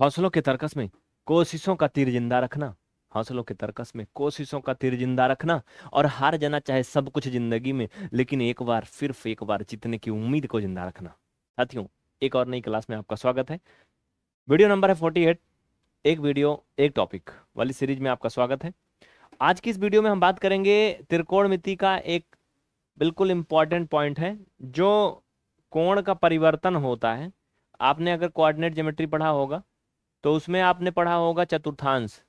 हौसलों के तर्कस में कोशिशों का तीर जिंदा रखना हौसलों के तर्कस में कोशिशों का तीर जिंदा रखना और हार जाना चाहे सब कुछ जिंदगी में लेकिन एक बार सिर्फ एक बार जीतने की उम्मीद को जिंदा रखना साथियों एक और नई क्लास में आपका स्वागत है वीडियो नंबर है फोर्टी एट एक वीडियो एक टॉपिक वाली सीरीज में आपका स्वागत है आज की इस वीडियो में हम बात करेंगे त्रिकोण मिति का एक बिल्कुल इम्पॉर्टेंट पॉइंट है जो कोण का परिवर्तन होता है आपने अगर कोऑर्डिनेट ज्योमेट्री पढ़ा होगा तो उसमें आपने पढ़ा होगा चतुर्थांश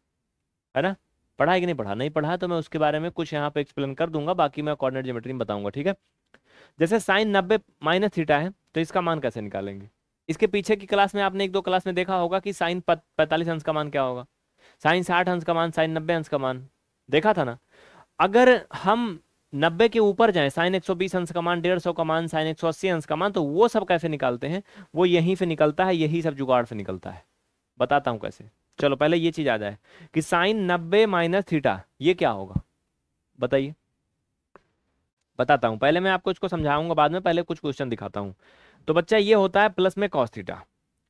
है ना पढ़ा है कि नहीं पढ़ा नहीं पढ़ा तो मैं उसके बारे में कुछ यहाँ पे एक्सप्लेन कर दूंगा बाकी मैं कॉर्डिनेट जोमेट्री में बताऊंगा ठीक है जैसे साइन नब्बे माइनस थीटा है तो इसका मान कैसे निकालेंगे इसके पीछे की क्लास में आपने एक दो क्लास में देखा होगा कि साइन पैंतालीस अंश का मान क्या होगा साइन साठ अंश का मान साइन नब्बे अंश का मान देखा था ना अगर हम नब्बे के ऊपर जाए साइन बीस अंश का मान डेढ़ सौ का मान साइन अस्सी अंश का मान तो वो सब कैसे निकालते हैं वो यहीं से निकलता है यही सब जुगाड़ से निकलता है बताता हूं कैसे चलो पहले ये चीज़ आ जाए कि साइन नब्बे माइनस थीटा ये क्या होगा बताइए बताता हूँ पहले मैं आपको इसको समझाऊंगा बाद में पहले कुछ क्वेश्चन दिखाता हूँ तो बच्चा ये होता है प्लस में कॉस थीटा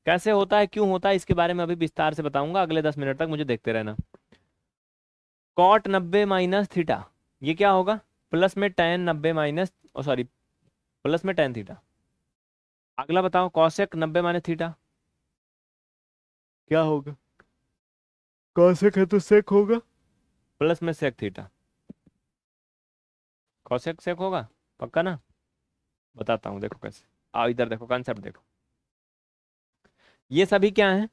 कैसे होता है क्यों होता है इसके बारे में अभी विस्तार से बताऊंगा अगले दस मिनट तक मुझे देखते रहना कॉट नब्बे माइनस थीटा ये क्या होगा प्लस में टेन नब्बे माइनस सॉरी प्लस में टेन थीटा अगला बताओ कॉशेक नब्बे माइनस थीटा क्या होगा कॉसेक है तो सेक होगा प्लस में सेक थीटा कॉसेक सेक होगा पक्का ना बताता हूँ देखो कैसे आओ इधर देखो कॉन्सेप्ट देखो ये सभी क्या हैं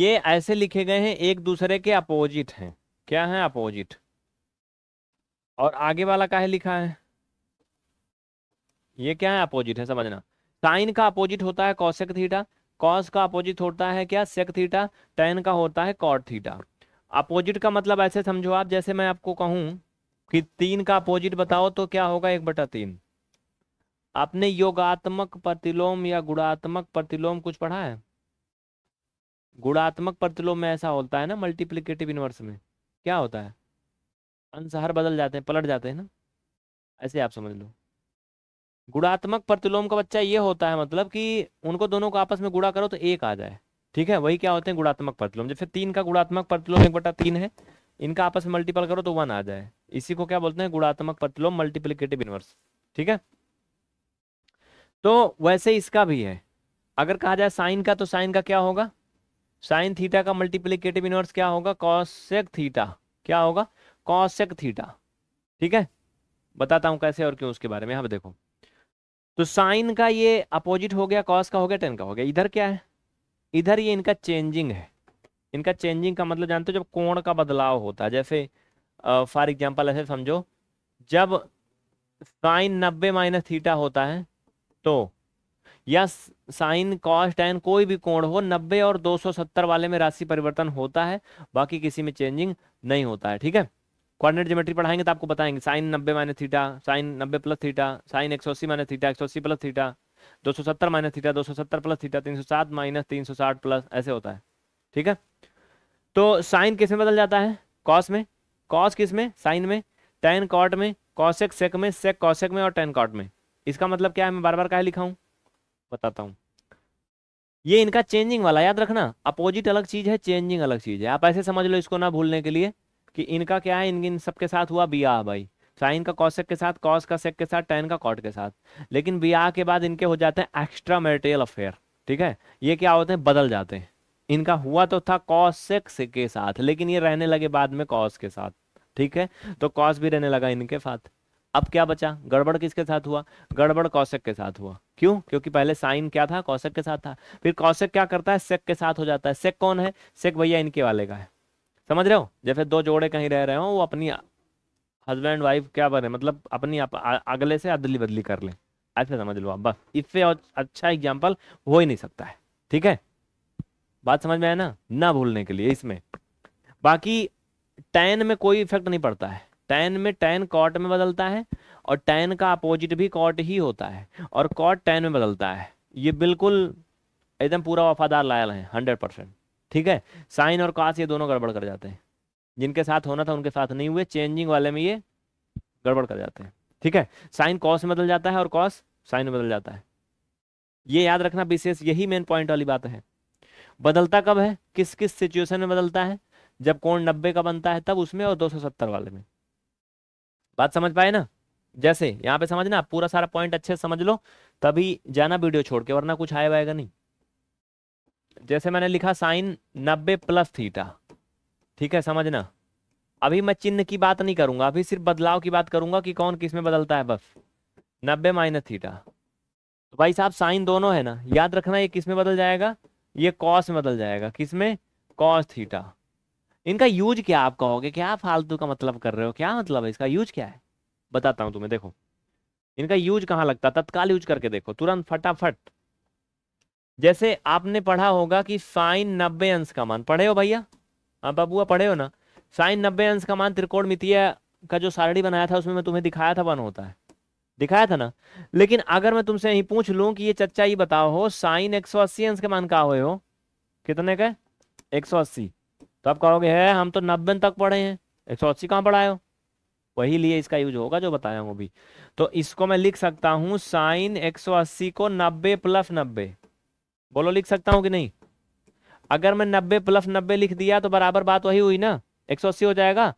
ये ऐसे लिखे गए हैं एक दूसरे के अपोजिट हैं क्या है अपोजिट और आगे वाला का है लिखा है ये क्या है अपोजिट है समझना साइन का अपोजिट होता है कौशिक थीटा कॉस का अपोजिट होता है क्या सेक थीटा टेन का होता है कॉट थीटा अपोजिट का मतलब ऐसे समझो आप जैसे मैं आपको कहूं कि तीन का अपोजिट बताओ तो क्या होगा एक बटा तीन आपने योगात्मक प्रतिलोम या गुणात्मक प्रतिलोम कुछ पढ़ा है गुणात्मक प्रतिलोम में ऐसा होता है ना मल्टीप्लीकेटिव इनवर्स में क्या होता है अंश हर बदल जाते हैं पलट जाते हैं ना ऐसे आप समझ लो गुणात्मक प्रतिलोम का बच्चा ये होता है मतलब कि उनको दोनों को आपस में गुड़ा करो तो एक आ जाए ठीक है वही क्या होते हैं गुणात्मक प्रतिलोम जैसे तीन का गुणात्मक प्रतिलोम एक बटा तीन है इनका आपस में मल्टीपल करो तो वन आ जाए इसी को क्या बोलते हैं गुणात्मक प्रतिलोम मल्टीप्लीकेटिव इनवर्स ठीक है तो वैसे इसका भी है अगर कहा जाए साइन का तो साइन का क्या होगा साइन थीटा का मल्टीप्लीकेटिव इनवर्स क्या होगा कॉसेक थीटा क्या होगा कॉसेक थीटा ठीक है बताता हूँ कैसे और क्यों उसके बारे में अब देखो तो साइन का ये अपोजिट हो गया कॉस का हो गया टेन का हो गया इधर क्या है इधर ये इनका चेंजिंग है इनका चेंजिंग का मतलब जानते हो जब कोण का बदलाव होता है जैसे फॉर एग्जाम्पल ऐसे समझो जब साइन नब्बे माइनस थीटा होता है तो या साइन कॉस टेन कोई भी कोण हो नब्बे और सत्तर वाले में राशि परिवर्तन होता है बाकी किसी में चेंजिंग नहीं होता है ठीक है कोऑर्डिनेट ज्योमेट्री पढ़ाएंगे तो आपको बताएंगे साइन नब्बे माइनस थीटा साइन नब्बे प्लस थीटा साइन एक सौ अस्सी माइनस थीटा एक सौ अस्सी प्लस थीटा दो सौ सत्तर माइनस थीटा दो सौ सत्तर प्लस थीटा तीन सौ सात माइनस तीन सौ साठ प्लस ऐसे होता है ठीक है तो साइन किस में बदल जाता है कॉस में कॉस किस में साइन में टेन कॉट में कॉशेक सेक में सेक कॉशेक में और टेन कॉट में इसका मतलब क्या है मैं बार बार क्या लिखा हूँ बताता हूँ ये इनका चेंजिंग वाला याद रखना अपोजिट अलग चीज है चेंजिंग अलग चीज है आप ऐसे समझ लो इसको ना भूलने के लिए कि इनका क्या है इन इन सबके साथ हुआ बिया भाई साइन का कॉसेक के साथ कॉस का सेक के साथ टेन का कॉट के साथ लेकिन बिया के बाद इनके हो जाते हैं एक्स्ट्रा मेटेरियल अफेयर ठीक है ये क्या होते हैं बदल जाते हैं इनका हुआ तो था कॉस के साथ लेकिन ये रहने लगे बाद में कॉस के साथ ठीक है तो कॉस भी रहने लगा इनके साथ अब क्या बचा गड़बड़ किसके साथ हुआ गड़बड़ कौशक के साथ हुआ क्यों क्योंकि पहले साइन क्या था कौशक के साथ था फिर कौशक क्या करता है सेक के साथ हो जाता है सेक कौन है सेक भैया इनके वाले का है समझ रहे हो जैसे दो जोड़े कहीं रह रहे हो वो अपनी हस्बैंड वाइफ क्या बने मतलब अपनी आप, अगले से अदली बदली कर लें ऐसे समझ लो आप बस इससे अच्छा एग्जाम्पल हो ही नहीं सकता है ठीक है बात समझ में आया ना ना भूलने के लिए इसमें बाकी टैन में कोई इफेक्ट नहीं पड़ता है टैन में टैन कॉट में बदलता है और टैन का अपोजिट भी कॉट ही होता है और कॉट टैन में बदलता है ये बिल्कुल एकदम पूरा वफादार लायल है हंड्रेड परसेंट ठीक है साइन और कास ये दोनों गड़बड़ कर जाते हैं जिनके साथ होना था उनके साथ नहीं हुए चेंजिंग वाले में ये गड़बड़ कर जाते हैं ठीक है साइन कॉस में बदल जाता है और कॉस साइन में बदल जाता है ये याद रखना विशेष यही मेन पॉइंट वाली बात है बदलता कब है किस किस सिचुएशन में बदलता है जब कोण नब्बे का बनता है तब उसमें और 270 वाले में बात समझ पाए ना जैसे यहाँ पे समझना पूरा सारा पॉइंट अच्छे से समझ लो तभी जाना वीडियो छोड़ के वरना कुछ आएगा नहीं जैसे मैंने लिखा साइन नब्बे प्लस थीटा ठीक है समझना अभी मैं चिन्ह की बात नहीं करूंगा अभी सिर्फ बदलाव की बात करूंगा कि कौन किस में बदलता है बस नब्बे माइनस थीटा तो भाई साहब साइन दोनों है ना याद रखना ये किस में बदल जाएगा ये कॉस में बदल जाएगा किस में कॉस थीटा इनका यूज क्या आप कहोगे क्या फालतू का मतलब कर रहे हो क्या मतलब है इसका यूज क्या है बताता हूँ तुम्हें देखो इनका यूज कहाँ लगता है तत्काल यूज करके देखो तुरंत फटाफट जैसे आपने पढ़ा होगा कि साइन नब्बे अंश का मान पढ़े हो भैया हाँ बाबुआ पढ़े हो ना साइन नब्बे अंश का मान त्रिकोण मितिया का जो सारणी बनाया था उसमें मैं तुम्हें दिखाया था वन होता है दिखाया था ना लेकिन अगर मैं तुमसे यही पूछ लूं कि ये चच्चा ही बताओ हो साइन एक सौ अस्सी अंश के मान का हुए हो कितने का एक सौ अस्सी तो आप कहोगे है हम तो नब्बे तक पढ़े हैं एक सौ अस्सी कहाँ पढ़ाए हो वही लिए इसका यूज होगा जो बताया हूँ अभी तो इसको मैं लिख सकता हूँ साइन एक सौ अस्सी को नब्बे प्लस नब्बे बोलो लिख सकता हूं कि नहीं अगर मैं नब्बे प्लस नब्बे लिख दिया तो बराबर बात वही हुई ना एक सौ अस्सी हो जाएगा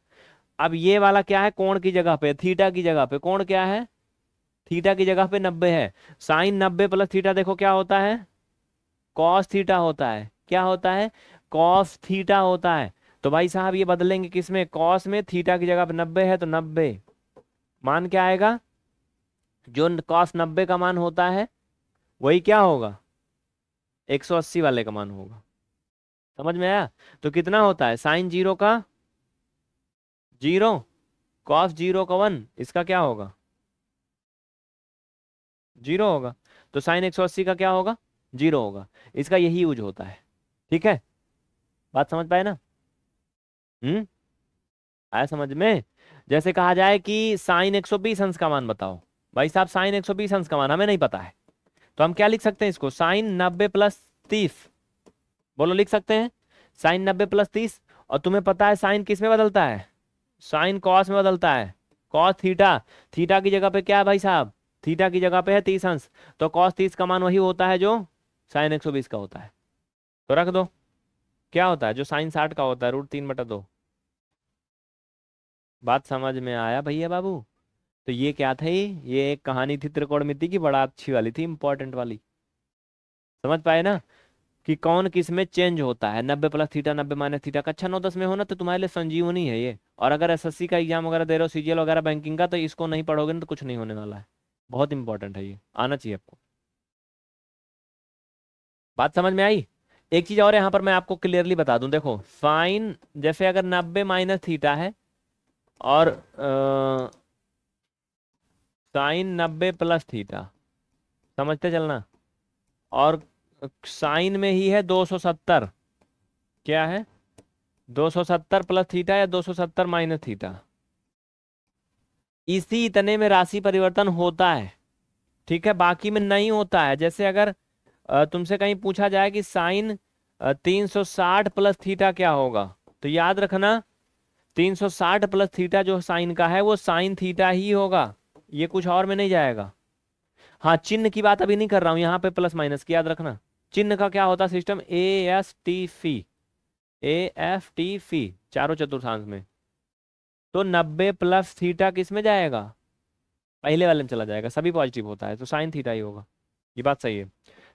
अब ये वाला क्या है कोण की जगह पे थीटा की जगह पे कोण क्या है थीटा की जगह पे नब्बे है साइन नब्बे प्लस थीटा देखो क्या होता है कॉस थीटा होता है क्या होता है कॉस थीटा होता है तो भाई साहब ये बदलेंगे किस में कॉस में थीटा की जगह पे नब्बे है तो नब्बे मान क्या आएगा जो कॉस नब्बे का मान होता है वही क्या होगा 180 वाले का मान होगा समझ में आया तो कितना होता है साइन जीरो का जीरो कॉस जीरो का वन इसका क्या होगा जीरो होगा तो साइन 180 का क्या होगा जीरो होगा इसका यही यूज होता है ठीक है बात समझ पाए ना हम्म आया समझ में जैसे कहा जाए कि साइन 120 अंश का मान बताओ भाई साहब साइन 120 अंश का मान हमें नहीं पता है तो हम क्या लिख सकते हैं इसको साइन नब्बे प्लस तीस बोलो लिख सकते हैं साइन नब्बे प्लस तीस और तुम्हें पता है साइन किस में बदलता है साइन कॉस में बदलता है कॉस थीटा थीटा की जगह पे क्या है भाई साहब थीटा की जगह पे है तीस अंश तो कॉस तीस का मान वही होता है जो साइन एक का होता है तो रख दो क्या होता है जो साइन साठ का होता है रूट तीन बटा दो बात समझ में आया भैया बाबू तो ये क्या था ये ये एक कहानी थी त्रिकोण मिति की बड़ा अच्छी वाली थी इंपॉर्टेंट वाली समझ पाए ना कि कौन किस में चेंज होता है नब्बे प्लस थीटा नब्बे माइनस थीटा कक्षा नौ दस में होना तो तुम्हारे लिए संजीवनी है ये और अगर एसएससी का एग्जाम वगैरह दे रहे हो सीजीएल वगैरह बैंकिंग का तो इसको नहीं पढ़ोगे ना तो कुछ नहीं होने वाला है बहुत इंपॉर्टेंट है ये आना चाहिए आपको बात समझ में आई एक चीज और यहाँ पर मैं आपको क्लियरली बता दूं देखो साइन जैसे अगर नब्बे माइनस थीटा है और आ, साइन नब्बे प्लस थीटा समझते चलना और साइन में ही है दो सत्तर क्या है दो सौ सत्तर प्लस थीटा या दो सौ सत्तर माइनस थीटा इसी इतने में राशि परिवर्तन होता है ठीक है बाकी में नहीं होता है जैसे अगर तुमसे कहीं पूछा जाए कि साइन 360 प्लस थीटा क्या होगा तो याद रखना 360 प्लस थीटा जो साइन का है वो साइन थीटा ही होगा ये कुछ और में नहीं जाएगा हाँ चिन्ह की बात अभी नहीं कर रहा हूं यहां पे प्लस माइनस की याद रखना चिन्ह का क्या होता सिस्टम ए एस टी फी ए एफ टी फी चारों चतुर्थांश में तो 90 प्लस थीटा किस में जाएगा पहले वाले में चला जाएगा सभी पॉजिटिव होता है तो साइन थीटा ही होगा ये बात सही है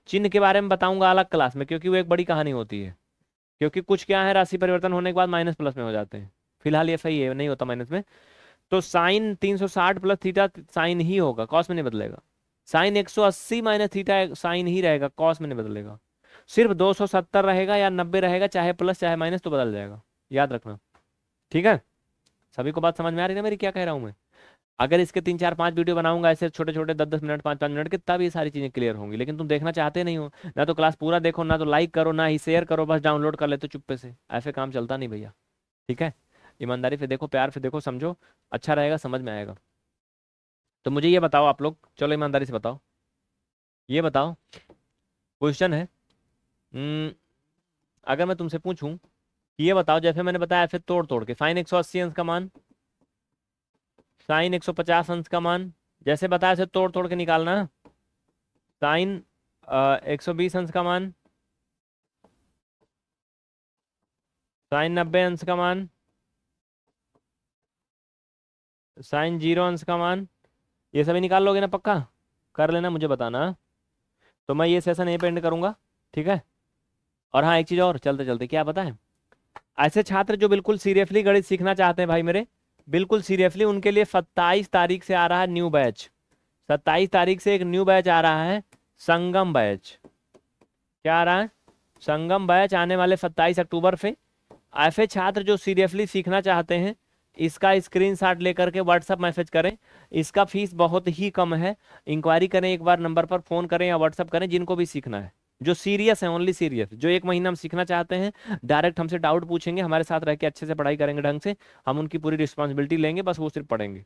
चिन्ह के बारे में बताऊंगा अलग क्लास में क्योंकि वो एक बड़ी कहानी होती है क्योंकि कुछ क्या है राशि परिवर्तन होने के बाद माइनस प्लस में हो जाते हैं फिलहाल ये सही है नहीं होता माइनस में तो साइन 360 प्लस थीटा साइन ही होगा कॉस में नहीं बदलेगा साइन 180 माइनस थीटा साइन ही रहेगा कॉस में नहीं बदलेगा सिर्फ 270 रहेगा या नब्बे रहेगा चाहे प्लस चाहे माइनस तो बदल जाएगा याद रखना ठीक है सभी को बात समझ में आ रही है मेरी क्या कह रहा हूँ मैं अगर इसके तीन चार पांच वीडियो बनाऊंगा ऐसे छोटे छोटे दस दस मिनट पांच पांच मिनट के तब ये सारी चीज़ें क्लियर होंगी लेकिन तुम देखना चाहते नहीं हो ना तो क्लास पूरा देखो ना तो लाइक करो ना ही शेयर करो बस डाउनलोड कर लेते चुप्पे से ऐसे काम चलता नहीं भैया ठीक है ईमानदारी फिर देखो प्यार फिर देखो समझो अच्छा रहेगा समझ में आएगा तो मुझे ये बताओ आप लोग चलो ईमानदारी से बताओ ये बताओ क्वेश्चन है हम्म, अगर मैं तुमसे पूछूं कि ये बताओ जैसे मैंने बताया फिर तोड़ तोड़ के साइन एक सौ अस्सी अंश का मान साइन एक सौ पचास अंश का मान जैसे बताया फिर तोड़ तोड़ के निकालना साइन एक सौ बीस अंश का मान साइन नब्बे अंश का मान साइन जीरो अंश का मान ये सभी निकाल लोगे ना पक्का कर लेना मुझे बताना तो मैं ये सेशन यहीं पे एंड ठीक है और हाँ एक चीज़ और चलते चलते क्या पता है ऐसे छात्र जो बिल्कुल सीरियसली गणित सीखना चाहते हैं भाई मेरे बिल्कुल सीरियसली उनके लिए सत्ताईस तारीख से आ रहा है न्यू बैच सत्ताईस तारीख से एक न्यू बैच आ रहा है संगम बैच क्या आ रहा है संगम बैच आने वाले सत्ताईस अक्टूबर से ऐसे छात्र जो सीरियसली सीखना चाहते हैं इसका स्क्रीनशॉट लेकर के व्हाट्सअप मैसेज करें इसका फीस बहुत ही कम है इंक्वायरी करें एक बार नंबर पर फ़ोन करें या व्हाट्सअप करें जिनको भी सीखना है जो सीरियस है ओनली सीरियस जो एक महीना हम सीखना चाहते हैं डायरेक्ट हमसे डाउट पूछेंगे हमारे साथ रह के अच्छे से पढ़ाई करेंगे ढंग से हम उनकी पूरी रिस्पॉन्सिबिलिटी लेंगे बस वो सिर्फ पढ़ेंगे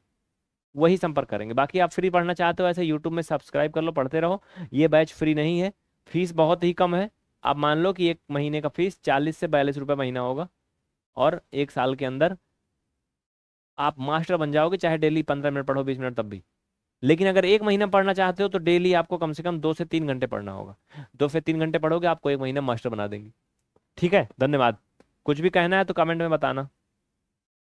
वही संपर्क करेंगे बाकी आप फ्री पढ़ना चाहते हो ऐसे यूट्यूब में सब्सक्राइब कर लो पढ़ते रहो ये बैच फ्री नहीं है फीस बहुत ही कम है आप मान लो कि एक महीने का फीस चालीस से बयालीस रुपये महीना होगा और एक साल के अंदर आप मास्टर बन जाओगे चाहे डेली पंद्रह मिनट पढ़ो बीस मिनट तब भी लेकिन अगर एक महीना पढ़ना चाहते हो तो डेली आपको कम से कम दो से तीन घंटे पढ़ना होगा दो से तीन घंटे पढ़ोगे आपको एक महीना मास्टर बना देंगे ठीक है धन्यवाद कुछ भी कहना है तो कमेंट में बताना